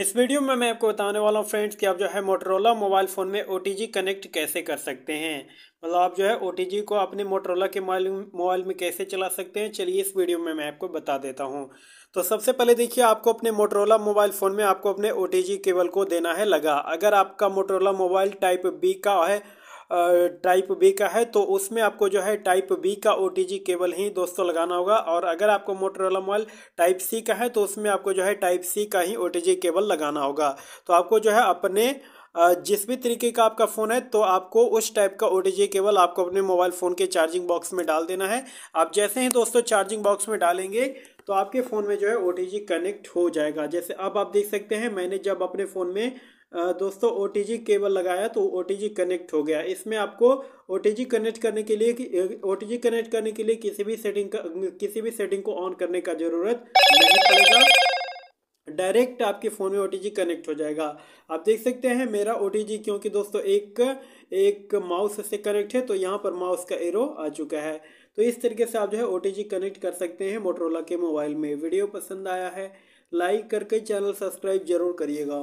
इस वीडियो में मैं आपको बताने वाला हूँ फ्रेंड्स कि आप जो है मोटरोला मोबाइल फ़ोन में ओ कनेक्ट कैसे कर सकते हैं मतलब आप जो है ओ को अपने मोटरोला के मोबाइल में कैसे चला सकते हैं चलिए इस वीडियो में मैं आपको बता देता हूँ तो सबसे पहले देखिए आपको अपने मोटरोला मोबाइल फ़ोन में आपको अपने ओ केबल को देना है लगा अगर आपका मोटरोला मोबाइल टाइप बी का है टाइप बी का है तो उसमें आपको जो है टाइप बी का ओ केबल ही दोस्तों लगाना होगा और अगर आपको मोटरवाला मोबाइल टाइप सी का है तो उसमें आपको जो है टाइप सी का ही ओ केबल लगाना होगा तो आपको जो है अपने जिस भी तरीके का आपका फ़ोन है तो आपको उस टाइप का ओ केबल आपको अपने मोबाइल फ़ोन के चार्जिंग बॉक्स में डाल देना है आप जैसे ही दोस्तों चार्जिंग बॉक्स में डालेंगे तो आपके फ़ोन में जो है ओ कनेक्ट हो जाएगा जैसे अब आप देख सकते हैं मैंने जब अपने फ़ोन में दोस्तों ओ केबल लगाया तो ओ कनेक्ट हो गया इसमें आपको ओ कनेक्ट करने के लिए ओ कनेक्ट करने के लिए किसी भी सेटिंग का किसी भी सेटिंग को ऑन करने का ज़रूरत नहीं पड़ेगा डायरेक्ट आपके फ़ोन में ओ कनेक्ट हो जाएगा आप देख सकते हैं मेरा ओ क्योंकि दोस्तों एक एक माउस से कनेक्ट है तो यहाँ पर माउस का एरो आ चुका है तो इस तरीके से आप जो है ओ कनेक्ट कर सकते हैं मोटरोला के मोबाइल में वीडियो पसंद आया है लाइक करके चैनल सब्सक्राइब जरूर करिएगा